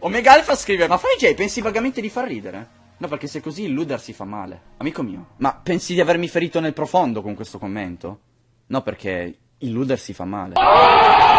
Omega Alpha scrive, ma Fai Jay, pensi vagamente di far ridere? No, perché se così illuder si fa male. Amico mio, ma pensi di avermi ferito nel profondo con questo commento? No, perché illuder si fa male.